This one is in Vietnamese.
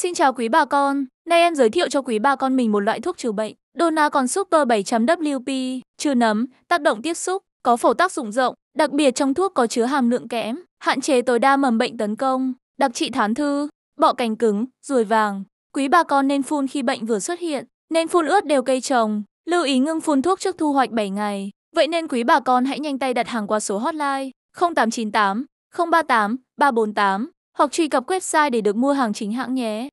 Xin chào quý bà con, nay em giới thiệu cho quý bà con mình một loại thuốc trừ bệnh, Dona còn Super 7.WP, trừ nấm, tác động tiếp xúc, có phổ tác dụng rộng, đặc biệt trong thuốc có chứa hàm lượng kẽm, hạn chế tối đa mầm bệnh tấn công, đặc trị thán thư, bọ cành cứng, ruồi vàng. Quý bà con nên phun khi bệnh vừa xuất hiện, nên phun ướt đều cây trồng, lưu ý ngưng phun thuốc trước thu hoạch 7 ngày. Vậy nên quý bà con hãy nhanh tay đặt hàng qua số hotline 0898 038 348 hoặc truy cập website để được mua hàng chính hãng nhé.